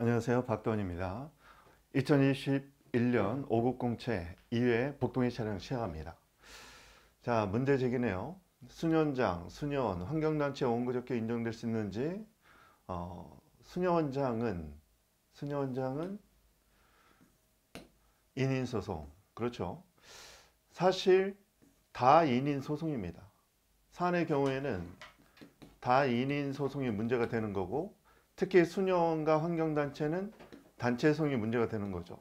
안녕하세요. 박도원입니다. 2021년 5국 공채 2회 복동의 촬영 시작합니다. 자, 문제 제기네요. 수년장, 수년, 환경단체 원고적게 인정될 수 있는지 어, 수녀원장은 수녀원장은 인인소송, 그렇죠. 사실 다 인인소송입니다. 사안의 경우에는 다 인인소송이 문제가 되는 거고 특히 수녀원과 환경단체는 단체성이 문제가 되는 거죠.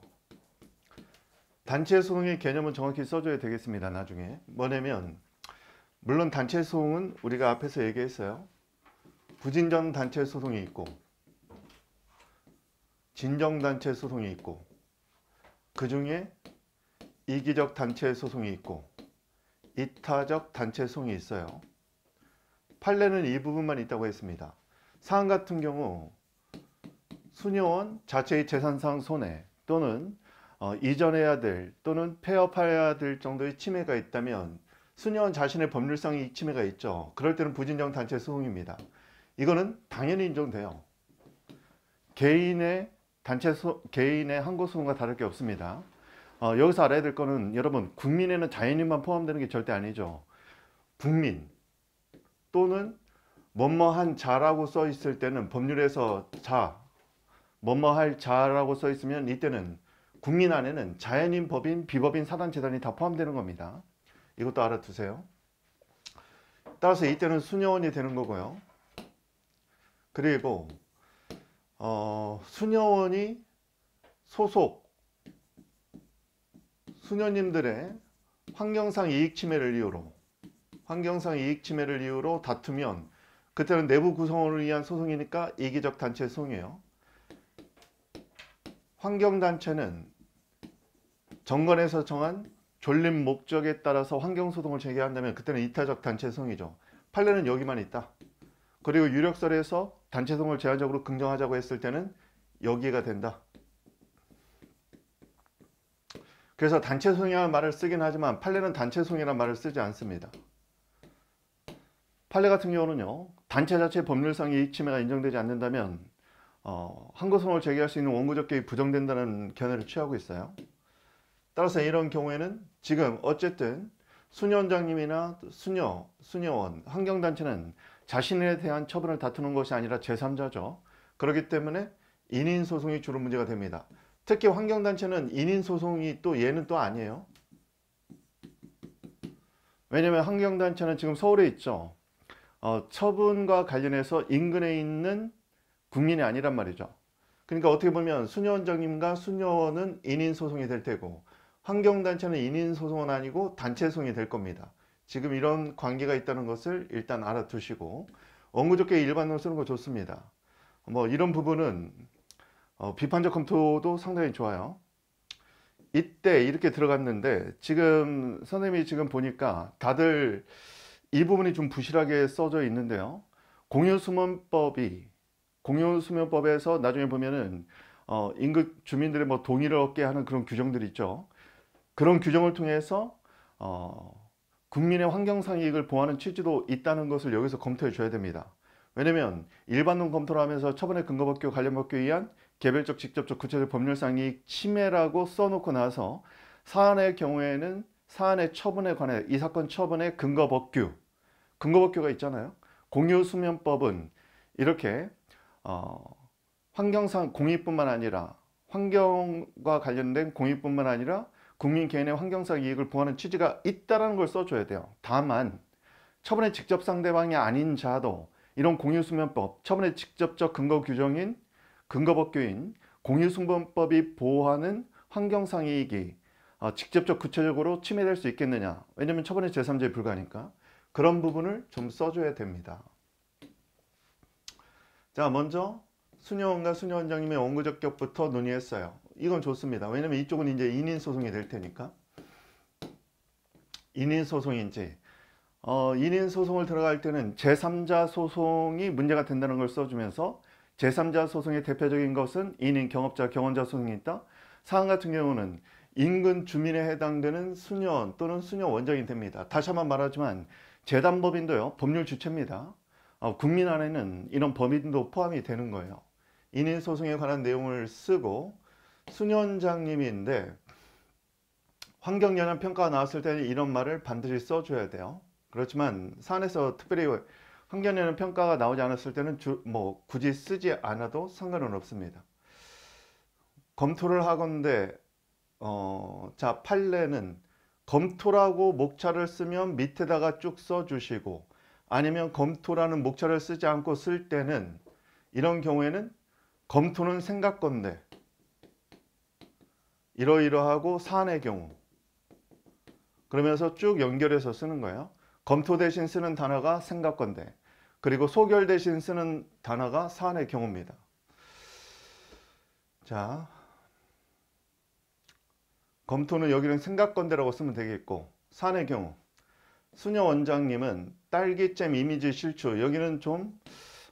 단체성의 개념은 정확히 써줘야 되겠습니다. 나중에. 뭐냐면 물론 단체 소송은 우리가 앞에서 얘기했어요. 부진정 단체 소송이 있고 진정 단체 소송이 있고 그 중에 이기적 단체 소송이 있고 이타적 단체 소송이 있어요. 판례는 이 부분만 있다고 했습니다. 사안 같은 경우 수녀원 자체의 재산상 손해 또는 어, 이전해야 될 또는 폐업해야 될 정도의 침해가 있다면 수녀원 자신의 법률상 이 침해가 있죠. 그럴 때는 부진정 단체 소송입니다. 이거는 당연히 인정돼요. 개인의 단체 소, 개인의 항고 소송과 다를 게 없습니다. 어, 여기서 알아야 될 거는 여러분 국민에는 자연인만 포함되는 게 절대 아니죠. 국민 또는 뭐뭐한 자라고 써 있을 때는 법률에서 자 뭐뭐 할 자라고 써 있으면 이때는 국민 안에는 자연인, 법인, 비법인, 사단재단이 다 포함되는 겁니다. 이것도 알아두세요. 따라서 이때는 수녀원이 되는 거고요. 그리고 어, 수녀원이 소속 수녀님들의 환경상 이익 침해를 이유로 환경상 이익 침해를 이유로 다투면 그때는 내부 구성원을 위한 소송이니까 이기적 단체 소송이에요. 환경단체는 정관에서 정한 졸림 목적에 따라서 환경소송을 제기한다면 그때는 이타적 단체성이죠. 판례는 여기만 있다. 그리고 유력설에서 단체성을 제한적으로 긍정하자고 했을 때는 여기가 된다. 그래서 단체성이라는 말을 쓰긴 하지만 판례는 단체성이라는 말을 쓰지 않습니다. 판례 같은 경우는요. 단체 자체 법률상의 이익 침해가 인정되지 않는다면 어, 항거성을 제기할 수 있는 원구적 개입 부정된다는 견해를 취하고 있어요. 따라서 이런 경우에는 지금 어쨌든 수녀원장님이나 수녀, 수녀원, 환경단체는 자신에 대한 처분을 다투는 것이 아니라 제3자죠. 그렇기 때문에 인인소송이 주로 문제가 됩니다. 특히 환경단체는 인인소송이 또 얘는 또 아니에요. 왜냐하면 환경단체는 지금 서울에 있죠. 어, 처분과 관련해서 인근에 있는 국민이 아니란 말이죠. 그러니까 어떻게 보면 수녀원장님과 수녀원은 인인소송이 될 테고 환경단체는 인인소송은 아니고 단체소송이 될 겁니다. 지금 이런 관계가 있다는 것을 일단 알아두시고 원구조께일반으로 쓰는 거 좋습니다. 뭐 이런 부분은 어, 비판적 검토도 상당히 좋아요. 이때 이렇게 들어갔는데 지금 선생님이 지금 보니까 다들 이 부분이 좀 부실하게 써져 있는데요. 공유수문법이 공유수면법에서 나중에 보면은 어, 인근 주민들의 뭐 동의를 얻게 하는 그런 규정들이 있죠. 그런 규정을 통해서 어, 국민의 환경상 이익을 보호하는 취지도 있다는 것을 여기서 검토해 줘야 됩니다. 왜냐면 일반론 검토를 하면서 처분의 근거법규 관련법규에 의한 개별적 직접적 구체적 법률상 이익 침해라고 써놓고 나서 사안의 경우에는 사안의 처분에 관해 이 사건 처분의 근거법규 근거법규가 있잖아요. 공유수면법은 이렇게 어, 환경상 공익뿐만 아니라 환경과 관련된 공익뿐만 아니라 국민 개인의 환경상 이익을 보호하는 취지가 있다는 걸 써줘야 돼요. 다만 처분의 직접 상대방이 아닌 자도 이런 공유수면법, 처분의 직접적 근거 규정인 근거법규인 공유승범법이 보호하는 환경상 이익이 어, 직접적 구체적으로 침해될 수 있겠느냐 왜냐면 처분의 제3자에 불과하니까 그런 부분을 좀 써줘야 됩니다 자 먼저 수녀원과 수녀원장님의 원고적 격부터 논의했어요. 이건 좋습니다. 왜냐면 이쪽은 이제 인인소송이 될 테니까. 인인소송인지 어, 인인소송을 들어갈 때는 제3자 소송이 문제가 된다는 걸 써주면서 제3자 소송의 대표적인 것은 인인, 경업자, 경원자 소송이 있다. 사안 같은 경우는 인근 주민에 해당되는 수녀원 또는 수녀원장이 됩니다. 다시 한번 말하지만 재단법인도요. 법률 주체입니다. 어, 국민 안에는 이런 범인도 포함이 되는 거예요. 인인소송에 관한 내용을 쓰고 수년장님인데 환경영향 평가가 나왔을 때는 이런 말을 반드시 써줘야 돼요. 그렇지만 산에서 특별히 환경영향 평가가 나오지 않았을 때는 주, 뭐 굳이 쓰지 않아도 상관은 없습니다. 검토를 하건데 어, 자 판례는 검토라고 목차를 쓰면 밑에다가 쭉 써주시고 아니면 검토라는 목차를 쓰지 않고 쓸 때는 이런 경우에는 검토는 생각 건데 이러이러하고 산의 경우 그러면서 쭉 연결해서 쓰는 거예요. 검토 대신 쓰는 단어가 생각 건데 그리고 소결 대신 쓰는 단어가 산의 경우입니다. 자, 검토는 여기는 생각건대라고 쓰면 되겠고 산의 경우 수녀 원장님은 딸기잼 이미지 실추 여기는 좀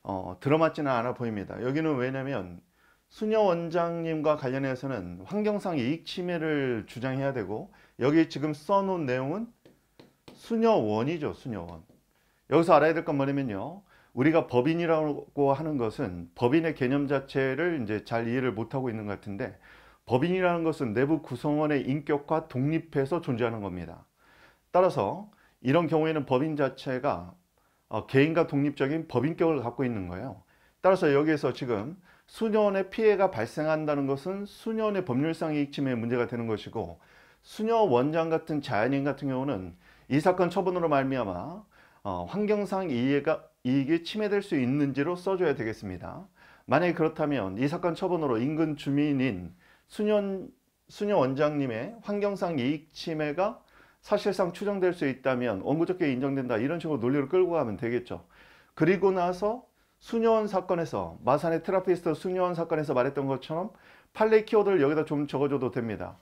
어, 들어맞지는 않아 보입니다. 여기는 왜냐면 수녀 원장님과 관련해서는 환경상 이익 침해를 주장해야 되고 여기 지금 써놓은 내용은 수녀원이죠. 수녀원. 여기서 알아야 될 건 뭐냐면요. 우리가 법인이라고 하는 것은 법인의 개념 자체를 이제 잘 이해를 못하고 있는 것 같은데 법인이라는 것은 내부 구성원의 인격과 독립해서 존재하는 겁니다. 따라서 이런 경우에는 법인 자체가 어, 개인과 독립적인 법인격을 갖고 있는 거예요. 따라서 여기에서 지금 수년의 피해가 발생한다는 것은 수년의 법률상 이익침해 문제가 되는 것이고 수녀 원장 같은 자연인 같은 경우는 이 사건 처분으로 말미암아 어, 환경상 이해가, 이익이 침해될 수 있는지로 써줘야 되겠습니다. 만약에 그렇다면 이 사건 처분으로 인근 주민인 수녀 원장님의 환경상 이익 침해가 사실상 추정될 수 있다면 원고적게 인정된다 이런 식으로 논리를 끌고 가면 되겠죠. 그리고 나서 수녀원 사건에서 마산의 테라피스트 수녀원 사건에서 말했던 것처럼 판례 키워드를 여기다 좀 적어줘도 됩니다.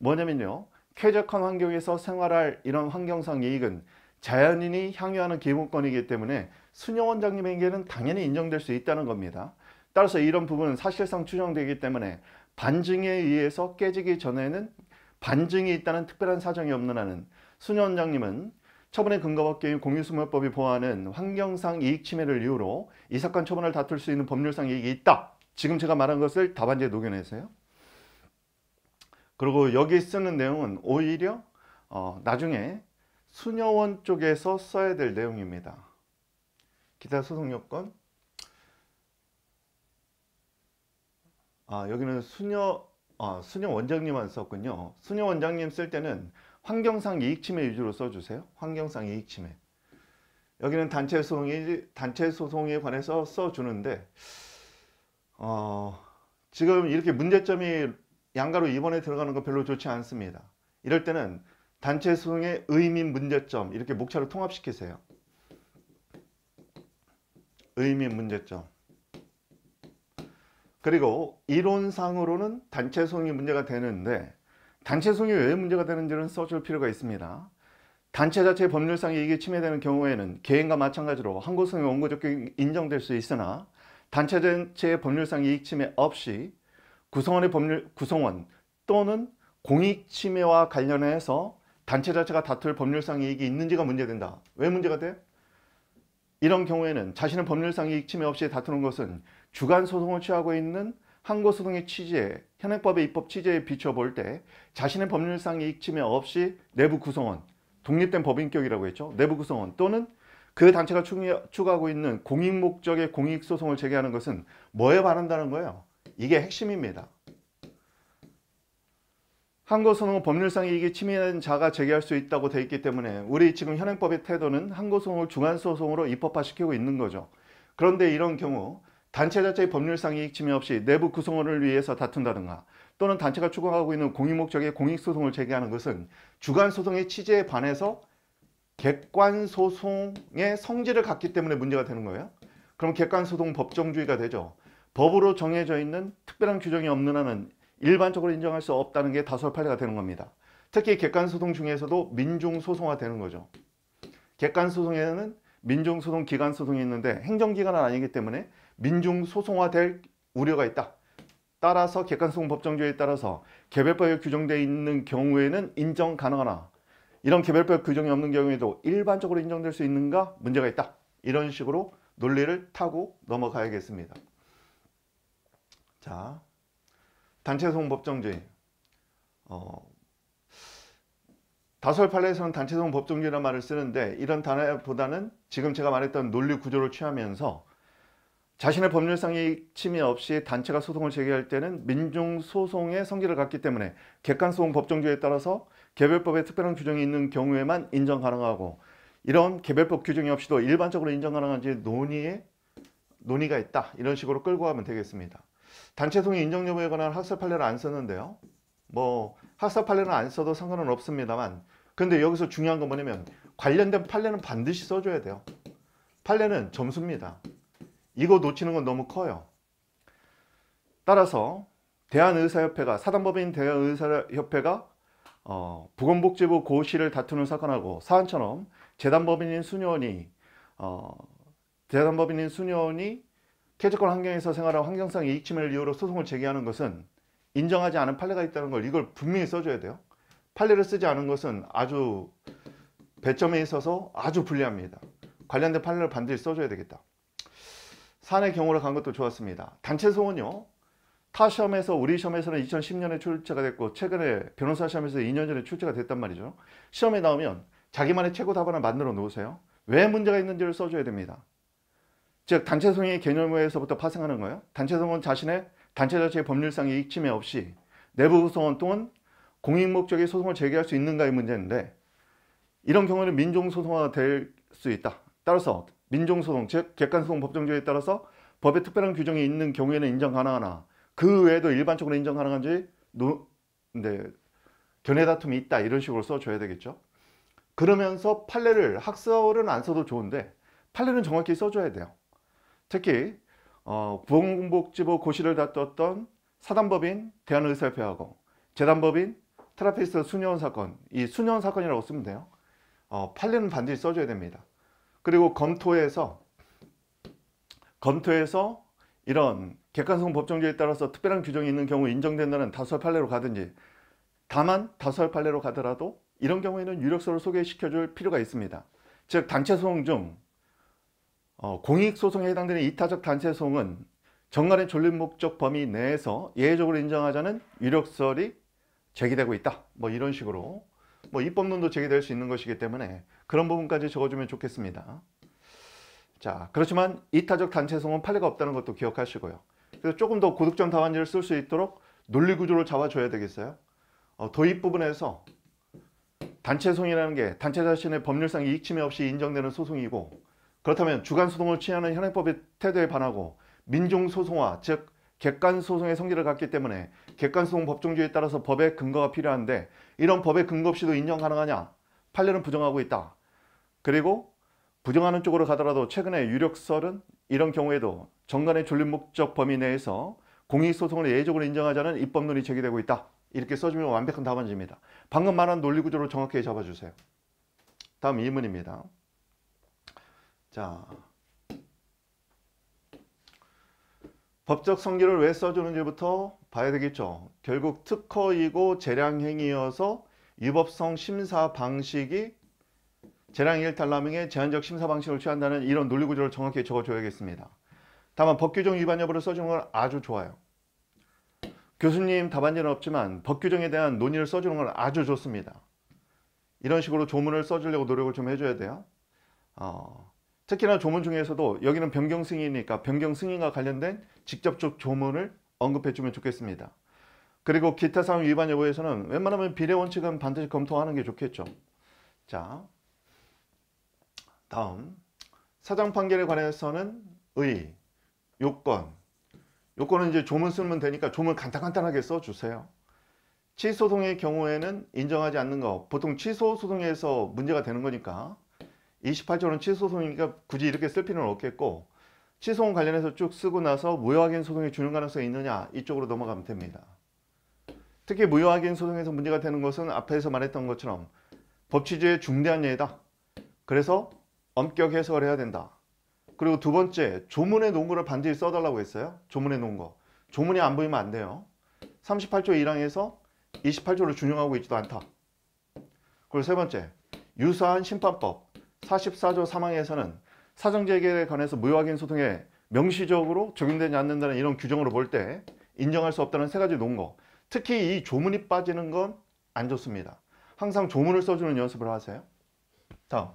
뭐냐면요. 쾌적한 환경에서 생활할 이런 환경상 이익은 자연인이 향유하는 기본권이기 때문에 수녀원장님에게는 당연히 인정될 수 있다는 겁니다. 따라서 이런 부분은 사실상 추정되기 때문에 반증에 의해서 깨지기 전에는 반증이 있다는 특별한 사정이 없는 한은 순 원장님은 처분의 근거와 게임 공유수무법이 보호하는 환경상 이익 침해를 이유로 이 사건 처분을 다툴 수 있는 법률상 이익이 있다. 지금 제가 말한 것을 답안지에 녹여내세요. 그리고 여기 쓰는 내용은 오히려 어, 나중에 수녀원 쪽에서 써야 될 내용입니다. 기타 소송 요건 아 여기는 수녀 아, 순영 원장님만 썼군요. 순영 원장님 쓸 때는 환경상 이익침해 위주로 써주세요. 환경상 이익침해. 여기는 단체 소송이 단체 소송에 관해서 써주는데 어, 지금 이렇게 문제점이 양가로 입원에 들어가는 거 별로 좋지 않습니다. 이럴 때는 단체 소송의 의미 문제점 이렇게 목차로 통합시키세요. 의미 문제점. 그리고 이론상으로는 단체성이 문제가 되는데 단체성이 왜 문제가 되는지는 써줄 필요가 있습니다. 단체 자체의 법률상 이익이 침해되는 경우에는 개인과 마찬가지로 항고성의 원고적격이 인정될 수 있으나 단체 자체의 법률상 이익 침해 없이 구성원의 법률 구성원 또는 공익 침해와 관련해서 단체 자체가 다툴 법률상 이익이 있는지가 문제된다. 왜 문제가 돼? 이런 경우에는 자신의 법률상 이익 침해 없이 다투는 것은 주간 소송을 취하고 있는 항고소송의 취지에 현행법의 입법 취지에 비춰볼 때 자신의 법률상 이익 침해 없이 내부 구성원, 독립된 법인격이라고 했죠. 내부 구성원 또는 그 단체가 추구하고 있는 공익 목적의 공익소송을 제기하는 것은 뭐에 반한다는 거예요. 이게 핵심입니다. 항고소송은 법률상 이익이 침해된 자가 제기할 수 있다고 돼 있기 때문에 우리 지금 현행법의 태도는 항고소송을 중간소송으로 입법화시키고 있는 거죠. 그런데 이런 경우 단체 자체의 법률상 이익 침해 없이 내부 구성원을 위해서 다툰다든가 또는 단체가 추구하고 있는 공익 목적의 공익소송을 제기하는 것은 주간소송의 취지에 반해서 객관소송의 성질을 갖기 때문에 문제가 되는 거예요. 그럼 객관소송 법정주의가 되죠. 법으로 정해져 있는 특별한 규정이 없는 한은 일반적으로 인정할 수 없다는 게 다수의 판례가 되는 겁니다. 특히 객관소송 중에서도 민중소송화 되는 거죠. 객관소송에는 민중소송, 기간소송이 있는데 행정기관은 아니기 때문에 민중소송화 될 우려가 있다. 따라서 객관소송 법정조에 따라서 개별법에 규정되어 있는 경우에는 인정 가능하나 이런 개별법 규정이 없는 경우에도 일반적으로 인정될 수 있는가 문제가 있다. 이런 식으로 논리를 타고 넘어가야겠습니다. 자, 단체소송법정죄 어, 다설판례에서는 단체소송 법정죄라는 말을 쓰는데 이런 단어보다는 지금 제가 말했던 논리 구조를 취하면서 자신의 법률상의 침해 없이 단체가 소송을 제기할 때는 민중소송의 성질을 갖기 때문에 객관소송 법정조에 따라서 개별법에 특별한 규정이 있는 경우에만 인정 가능하고 이런 개별법 규정이 없이도 일반적으로 인정 가능한지 논의에 논의가 있다 이런 식으로 끌고 가면 되겠습니다. 단체성의 인정 여부에 관한 학사 판례를 안 썼는데요. 뭐 학사 판례는 안 써도 상관은 없습니다만 근데 여기서 중요한 건 뭐냐면 관련된 판례는 반드시 써줘야 돼요. 판례는 점수입니다. 이거 놓치는 건 너무 커요. 따라서 대한의사협회가 사단법인 대한의사협회가 어, 보건복지부 고시를 다투는 사건하고 사안처럼 재단법인인 수녀원이 어, 재단법인인 수녀원이 캐주권 환경에서 생활한 환경상 이익침해를 이유로 소송을 제기하는 것은 인정하지 않은 판례가 있다는 걸 이걸 분명히 써줘야 돼요. 판례를 쓰지 않은 것은 아주 배점에 있어서 아주 불리합니다. 관련된 판례를 반드시 써줘야 되겠다. 산의 경우로 간 것도 좋았습니다. 단체 소원요. 타 시험에서 우리 시험에서는 2010년에 출제가 됐고 최근에 변호사 시험에서 2년 전에 출제가 됐단 말이죠. 시험에 나오면 자기만의 최고 답안을 만들어 놓으세요. 왜 문제가 있는지를 써줘야 됩니다. 즉 단체성의 개념에서부터 파생하는 거예요. 단체성은 자신의 단체 자체의 법률상의 익 침해 없이 내부 구성원 또는 공익 목적의 소송을 제기할 수 있는가의 문제인데 이런 경우는 민종소송화될 수 있다. 따라서 민종소송, 즉 객관소송 법정주에 따라서 법에 특별한 규정이 있는 경우에는 인정 가능하나 그 외에도 일반적으로 인정 가능한지 노, 네, 견해 다툼이 있다 이런 식으로 써줘야 되겠죠. 그러면서 판례를 학설은 안 써도 좋은데 판례는 정확히 써줘야 돼요. 특히 어, 보건복지부 고시를 다떴던 사단법인 대한의사협회하고 재단법인 트라피스트 수녀원 사건 이 수녀원 사건이라고 쓰면 돼요 어, 판례는 반드시 써줘야 됩니다 그리고 검토에서 검토에서 이런 객관성 법정제에 따라서 특별한 규정이 있는 경우 인정된다는 다수의 판례로 가든지 다만 다수의 판례로 가더라도 이런 경우에는 유력서를 소개시켜줄 필요가 있습니다 즉 단체 소송 중 어, 공익소송에 해당되는 이타적 단체송은 정관의 존립 목적 범위 내에서 예외적으로 인정하자는 유력설이 제기되고 있다 뭐 이런 식으로 뭐 입법론도 제기될 수 있는 것이기 때문에 그런 부분까지 적어주면 좋겠습니다 자 그렇지만 이타적 단체성은 판례가 없다는 것도 기억하시고요 그래서 조금 더 고득점 다반지를 쓸 수 있도록 논리구조를 잡아줘야 되겠어요 어, 도입 부분에서 단체송이라는 게 단체 자신의 법률상 이익침해 없이 인정되는 소송이고 그렇다면 주간소송을 취하는 현행법의 태도에 반하고 민중소송화 즉 객관소송의 성질을 갖기 때문에 객관소송 법정주의에 따라서 법의 근거가 필요한데 이런 법의 근거 없이도 인정 가능하냐 판례는 부정하고 있다 그리고 부정하는 쪽으로 가더라도 최근에 유력설은 이런 경우에도 정관의 존립 목적 범위 내에서 공익소송을 예외적으로 인정하자는 입법론이 제기되고 있다 이렇게 써주면 완벽한 답안지입니다 방금 말한 논리구조를 정확히 잡아주세요 다음 2문입니다 자, 법적 성질을 왜 써주는지부터 봐야 되겠죠. 결국 특허이고 재량행위여서 위법성 심사 방식이 재량일 탈람행의 제한적 심사 방식을 취한다는 이런 논리구조를 정확히 적어줘야겠습니다. 다만 법규정 위반 여부를 써주는 건 아주 좋아요. 교수님 답안지는 없지만 법규정에 대한 논의를 써주는 건 아주 좋습니다. 이런 식으로 조문을 써주려고 노력을 좀 해줘야 돼요. 어, 특히나 조문 중에서도 여기는 변경 승인이니까 변경 승인과 관련된 직접적 조문을 언급해 주면 좋겠습니다. 그리고 기타 사항 위반 여부에서는 웬만하면 비례 원칙은 반드시 검토하는 게 좋겠죠. 자, 다음 사장 판결에 관해서는 의, 요건, 요건은 이제 조문 쓰면 되니까 조문 간단간단하게 써주세요. 취소소송의 경우에는 인정하지 않는 거 보통 취소소송에서 문제가 되는 거니까 28조는 취소소송이니까 굳이 이렇게 쓸 필요는 없겠고 취소원 관련해서 쭉 쓰고 나서 무효확인 소송이 주는 가능성이 있느냐 이쪽으로 넘어가면 됩니다. 특히 무효확인 소송에서 문제가 되는 것은 앞에서 말했던 것처럼 법치주의 중대한 예다. 그래서 엄격 해석을 해야 된다. 그리고 두 번째 조문의 논거를 반드시 써달라고 했어요. 조문의 논거. 조문이 안 보이면 안 돼요. 38조 1항에서 28조를 준용하고 있지도 않다. 그리고 세 번째 유사한 심판법. 44조 3항에서는 사정재개에 관해서 무효확인 소송에 명시적으로 적용되지 않는다는 이런 규정으로 볼 때 인정할 수 없다는 세 가지 논거 특히 이 조문이 빠지는 건 안 좋습니다 항상 조문을 써주는 연습을 하세요 다음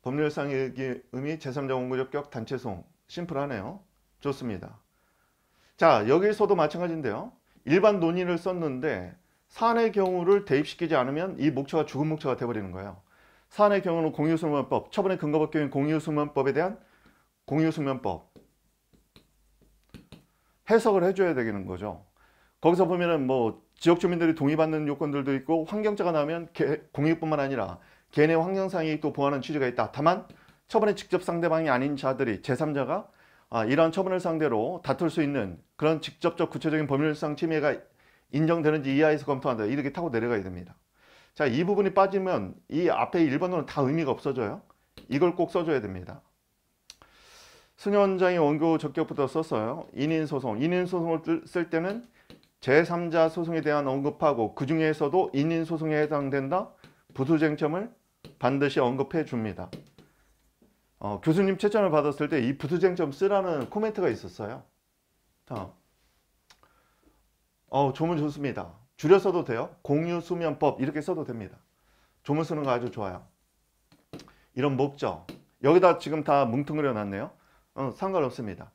법률상 의미 제3자 원고적격 단체송 심플하네요 좋습니다 자 여기서도 마찬가지인데요 일반 논의를 썼는데 산의 경우를 대입시키지 않으면 이 목차가 죽은 목차가 돼버리는 거예요. 산의 경우는 공유수면법, 처분의 근거법 경인 공유수면법에 대한 공유수면법 해석을 해줘야 되는 거죠. 거기서 보면은 뭐 지역 주민들이 동의받는 요건들도 있고 환경자가 나면 공익뿐만 아니라 개인 환경상이 또 보완하는 취지가 있다. 다만 처분의 직접 상대방이 아닌 자들이 제3자가 아, 이러 처분을 상대로 다툴 수 있는 그런 직접적 구체적인 법률상 침해가 인정되는지 이하에서 검토한다. 이렇게 타고 내려가야 됩니다. 자, 이 부분이 빠지면 이 앞에 1번호는 다 의미가 없어져요. 이걸 꼭 써줘야 됩니다. 수녀 원장이 원고 적격부터 썼어요. 인인소송. 인인소송을 쓸 때는 제3자 소송에 대한 언급하고 그 중에서도 인인소송에 해당된다. 부수쟁점을 반드시 언급해 줍니다. 어, 교수님 채점을 받았을 때 이 부수쟁점 쓰라는 코멘트가 있었어요. 어. 어, 조문 좋습니다. 줄여 써도 돼요. 공유수면법 이렇게 써도 됩니다. 조문 쓰는 거 아주 좋아요. 이런 목적. 여기다 지금 다 뭉뚱그려 놨네요. 어, 상관없습니다.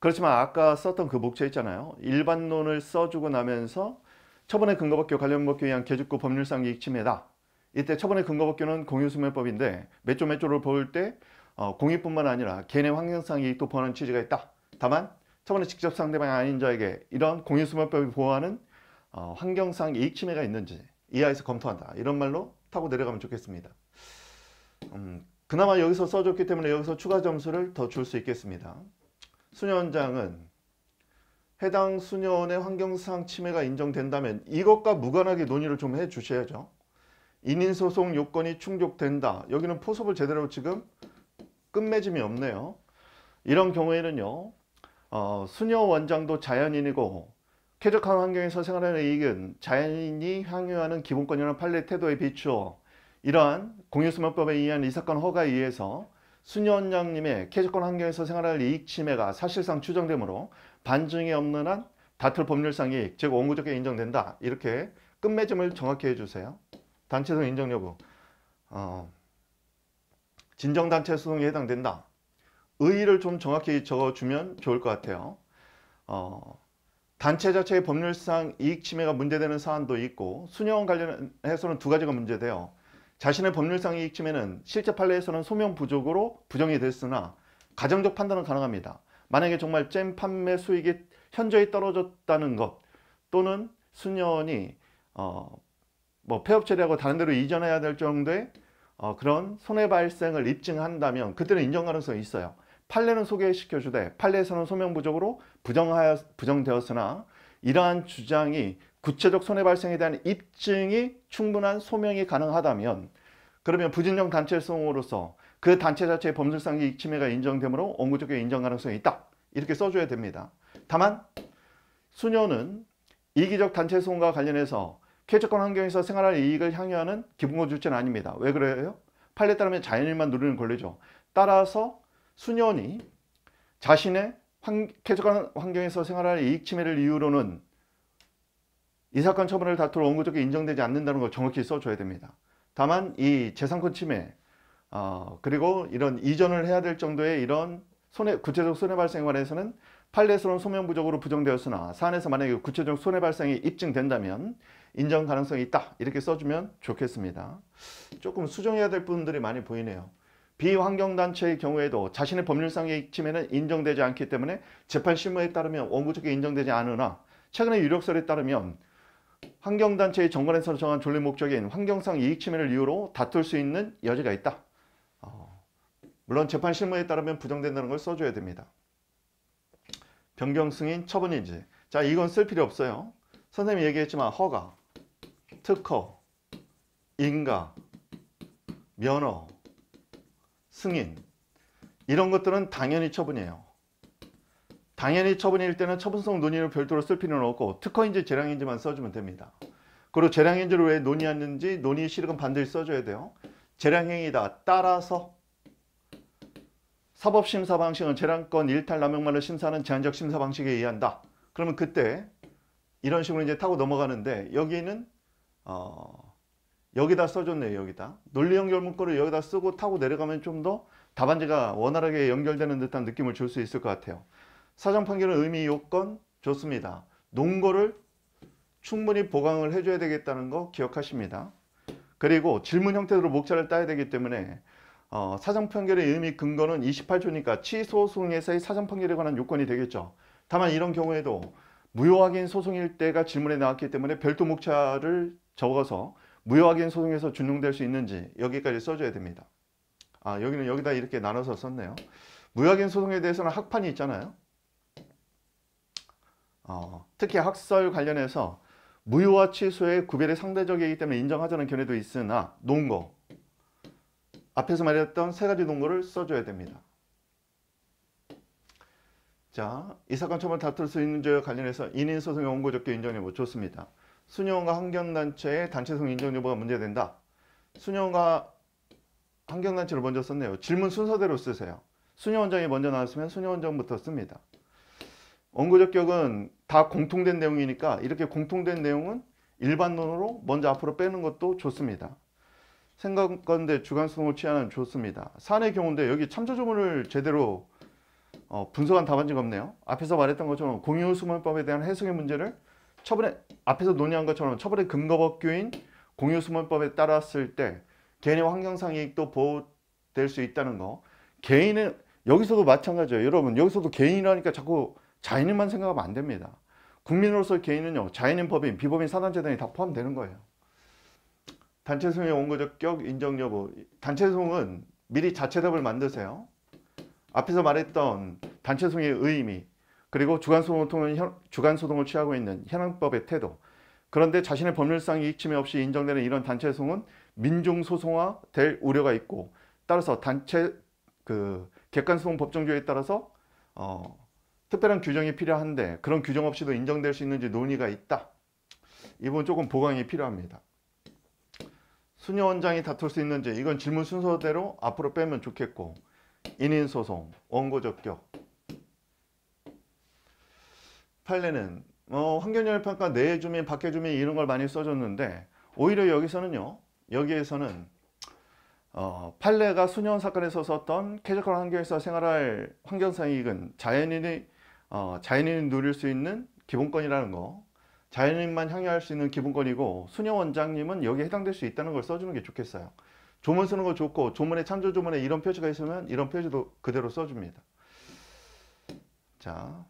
그렇지만 아까 썼던 그 목차 있잖아요. 일반론을 써주고 나면서 처분의 근거법규 관련 법규에 의한 개죽구 법률상 이익 침해다. 이때 처분의 근거법규는 공유수면법인데 몇 조 몇조를 볼때 어, 공익뿐만 아니라 개인의 환경상 이익도 보는 취지가 있다. 다만 처번에 직접 상대방이 아닌 저에게 이런 공유수명법이 보호하는 어, 환경상 이익 침해가 있는지 이하에서 검토한다. 이런 말로 타고 내려가면 좋겠습니다. 음, 그나마 여기서 써줬기 때문에 여기서 추가 점수를 더 줄 수 있겠습니다. 수년장은 해당 수년의 환경상 침해가 인정된다면 이것과 무관하게 논의를 좀 해 주셔야죠. 인인소송 요건이 충족된다. 여기는 포섭을 제대로 지금 끝맺음이 없네요. 이런 경우에는요. 어, 수녀 원장도 자연인이고 쾌적한 환경에서 생활하는 이익은 자연인이 향유하는 기본권이라는 판례 태도에 비추어 이러한 공유수면법에 의한 이 사건 허가에 의해서 수녀 원장님의 쾌적한 환경에서 생활할 이익 침해가 사실상 추정되므로 반증이 없는 한 다툴 법률상 이익, 즉 원고적에 인정된다. 이렇게 끝맺음을 정확히 해주세요. 단체성 인정 여부. 어, 진정단체 소송에 해당된다. 의의를 좀 정확히 적어주면 좋을 것 같아요. 어, 단체 자체의 법률상 이익 침해가 문제되는 사안도 있고 수녀원 관련해서는 두 가지가 문제돼요. 자신의 법률상 이익 침해는 실제 판례에서는 소명 부족으로 부정이 됐으나 가정적 판단은 가능합니다. 만약에 정말 잼 판매 수익이 현저히 떨어졌다는 것 또는 수녀원이 어, 뭐 폐업 처리하고 다른 데로 이전해야 될 정도의 어, 그런 손해 발생을 입증한다면 그때는 인정 가능성이 있어요. 판례는 소개시켜 주되 판례에서는 소명 부족으로 부정하여 부정되었으나 이러한 주장이 구체적 손해 발생에 대한 입증이 충분한 소명이 가능하다면 그러면 부진정 단체성으로서 그 단체 자체의 범죄상의 침해가 인정되므로 원고적의 인정 가능성이 있다. 이렇게 써줘야 됩니다. 다만 수녀는 이기적 단체성과 관련해서 쾌적한 환경에서 생활할 이익을 향유하는 기본권 주체는 아닙니다. 왜 그래요? 판례 따르면 자연인만 누리는 권리죠. 따라서 수년이 자신의 쾌적한 환경에서 생활할 이익 침해를 이유로는 이 사건 처분을 다툴 투 원고적이 인정되지 않는다는 걸 정확히 써줘야 됩니다. 다만 이 재산권 침해 어, 그리고 이런 이전을 해야 될 정도의 이런 손해, 구체적 손해 발생 관해서는 판례스러운 소명 부족으로 부정되었으나 사안에서 만약에 구체적 손해 발생이 입증된다면 인정 가능성이 있다 이렇게 써주면 좋겠습니다. 조금 수정해야 될 부분들이 많이 보이네요. 비환경단체의 경우에도 자신의 법률상의 침해는 인정되지 않기 때문에 재판 심의에 따르면 원고적에 인정되지 않으나 최근의 유력설에 따르면 환경단체의 정관에서 정한 존립 목적인 환경상 이익 침해를 이유로 다툴 수 있는 여지가 있다. 어, 물론 재판 실무에 따르면 부정된다는 걸 써줘야 됩니다. 변경 승인 처분인지 자 이건 쓸 필요 없어요. 선생님이 얘기했지만 허가, 특허, 인가, 면허 승인 이런 것들은 당연히 처분이에요. 당연히 처분일 때는 처분성 논의를 별도로 쓸 필요는 없고 특허인지 재량인지만 써주면 됩니다. 그리고 재량인지를 왜 논의하는지 논의 실익은 반드시 써줘야 돼요. 재량행위다 따라서 사법심사 방식은 재량권 일탈 남용만을 심사하는 제한적 심사 방식에 의한다. 그러면 그때 이런 식으로 이제 타고 넘어가는데 여기는 어, 여기다 써줬네요. 여기다. 논리 연결 문구를 여기다 쓰고 타고 내려가면 좀 더 답안지가 원활하게 연결되는 듯한 느낌을 줄 수 있을 것 같아요. 사정 판결은 의미 요건 좋습니다. 논거를 충분히 보강을 해줘야 되겠다는 거 기억하십니다. 그리고 질문 형태로 목차를 따야 되기 때문에 어, 사정 판결의 의미 근거는 28조니까 취소 소송에서의 사정 판결에 관한 요건이 되겠죠. 다만 이런 경우에도 무효 확인 소송일 때가 질문에 나왔기 때문에 별도 목차를 적어서 무효확인 소송에서 준용될 수 있는지 여기까지 써줘야 됩니다. 아 여기는 여기다 이렇게 나눠서 썼네요. 무효확인 소송에 대해서는 학판이 있잖아요. 어, 특히 학설 관련해서 무효와 취소의 구별이 상대적이기 때문에 인정하자는 견해도 있으나 논거 앞에서 말했던 세 가지 논거를 써줘야 됩니다. 자, 이 사건 처벌 다툴 수 있는 죄와 관련해서 인인소송의 원고 적도 인정해 못 뭐 줬습니다. 수녀원과 환경단체의 단체성 인정 여부가 문제된다. 수녀원과 환경단체를 먼저 썼네요. 질문 순서대로 쓰세요. 수녀원장이 먼저 나왔으면 수녀원장부터 씁니다. 원고적격은 다 공통된 내용이니까 이렇게 공통된 내용은 일반론으로 먼저 앞으로 빼는 것도 좋습니다. 생각건데 주관성을 취하는 좋습니다. 산의 경우인데 여기 참조조문을 제대로 어, 분석한 답안지가 없네요. 앞에서 말했던 것처럼 공유수문법에 대한 해석의 문제를 처분에 앞에서 논의한 것처럼 처벌의 근거법규인 공유수문법에 따랐을 때 개인의 환경상 이익도 보호될 수 있다는 거 개인은 여기서도 마찬가지예요 여러분 여기서도 개인이라니까 자꾸 자인일만 생각하면 안 됩니다 국민으로서 개인은요 자인인 법인 비법인 사단재단이 다 포함되는 거예요 단체송의 원고적 격 인정 여부 단체송은 미리 자체답을 만드세요 앞에서 말했던 단체송의 의미 그리고 주간소송을, 통해 주간소송을 취하고 있는 현황법의 태도 그런데 자신의 법률상 이익 침해 없이 인정되는 이런 단체 소송은 민중소송화 될 우려가 있고 따라서 단체 그 객관소송 법정조의에 따라서 어, 특별한 규정이 필요한데 그런 규정 없이도 인정될 수 있는지 논의가 있다. 이번 조금 보강이 필요합니다. 수녀 원장이 다툴 수 있는지 이건 질문 순서대로 앞으로 빼면 좋겠고 인인소송, 원고 적격, 판례는 어, 뭐 환경영향 평가 내주민 밖에 주민 이런 걸 많이 써줬는데 오히려 여기서는요. 여기에서는 어, 판례가 수년 사건에서 썼던 쾌적한 환경에서 생활할 환경상 이익은 자연인이 어, 자연인이 누릴 수 있는 기본권이라는 거 자연인만 향유할 수 있는 기본권이고 수녀 원장님은 여기에 해당될 수 있다는 걸 써주는 게 좋겠어요. 조문 쓰는 거 좋고 조문에 창조 조문에 이런 표시가 있으면 이런 표시도 그대로 써줍니다. 자,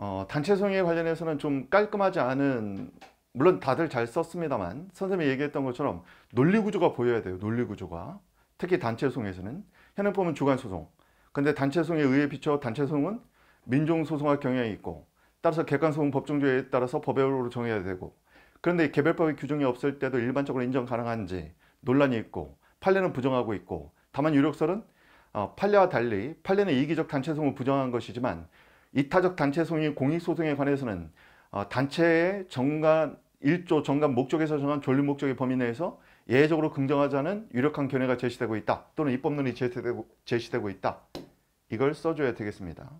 어, 단체성에 관련해서는 좀 깔끔하지 않은 물론 다들 잘 썼습니다만 선생님이 얘기했던 것처럼 논리구조가 보여야 돼요. 논리구조가. 특히 단체송에서는 현행법은 주관소송 근데 단체송에 의해 비춰 단체송은 민종소송화 경향이 있고 따라서 객관소송 법정조에 따라서 법외로 정해야 되고 그런데 개별법의 규정이 없을 때도 일반적으로 인정 가능한지 논란이 있고 판례는 부정하고 있고 다만 유력설은 어, 판례와 달리 판례는 이기적 단체송을 부정한 것이지만 이타적 단체 소유 공익소송에 관해서는 어, 단체의 정관 1조 정관 목적에서 정한 존립 목적의 범위 내에서 예외적으로 긍정하자는 유력한 견해가 제시되고 있다 또는 입법론이 제시되고, 제시되고 있다 이걸 써줘야 되겠습니다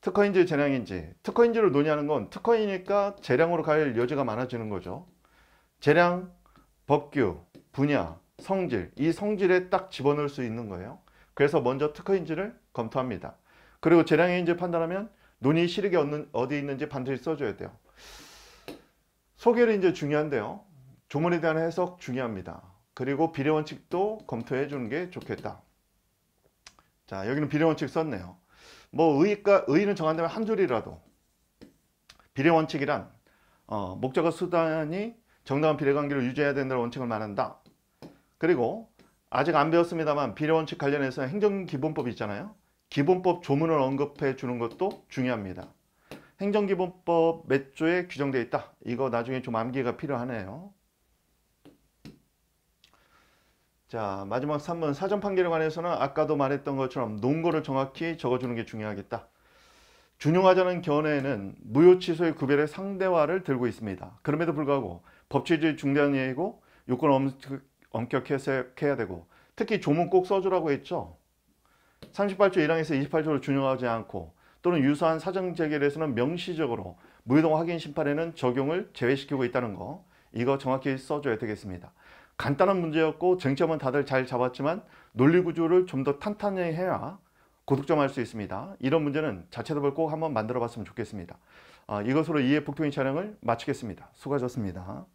특허인지 재량인지 특허인지를 논의하는 건 특허이니까 재량으로 갈 여지가 많아지는 거죠 재량, 법규, 분야, 성질 이 성질에 딱 집어넣을 수 있는 거예요 그래서 먼저 특허인지를 검토합니다 그리고 재량의 인재 판단하면 논의 실익이 어디 있는지 반드시 써줘야 돼요. 소개는 이제 중요한데요. 조문에 대한 해석 중요합니다. 그리고 비례원칙도 검토해 주는 게 좋겠다. 자, 여기는 비례원칙 썼네요. 뭐 의의가 의의는 정한다면 한 줄이라도 비례원칙이란 어, 목적과 수단이 정당한 비례관계를 유지해야 된다는 원칙을 말한다. 그리고 아직 안 배웠습니다만 비례원칙 관련해서 행정기본법이 있잖아요. 기본법 조문을 언급해 주는 것도 중요합니다. 행정기본법 몇 조에 규정되어 있다. 이거 나중에 좀 암기가 필요하네요. 자 마지막 3번 사전 판결에 관해서는 아까도 말했던 것처럼 논거를 정확히 적어주는 게 중요하겠다. 준용하자는 견해에는 무효취소의 구별의 상대화를 들고 있습니다. 그럼에도 불구하고 법치주의 중대한 예이고 요건 엄격해서 해야 되고 특히 조문 꼭 써주라고 했죠. 38조 1항에서 28조를 준용하지 않고 또는 유사한 사정제기에 대해서는 명시적으로 무효동 확인 심판에는 적용을 제외시키고 있다는 거 이거 정확히 써줘야 되겠습니다. 간단한 문제였고 쟁점은 다들 잘 잡았지만 논리구조를 좀 더 탄탄히 해야 고득점할 수 있습니다. 이런 문제는 자체 답을 꼭 한번 만들어 봤으면 좋겠습니다. 아, 이것으로 이해 북토인 촬영을 마치겠습니다. 수고하셨습니다.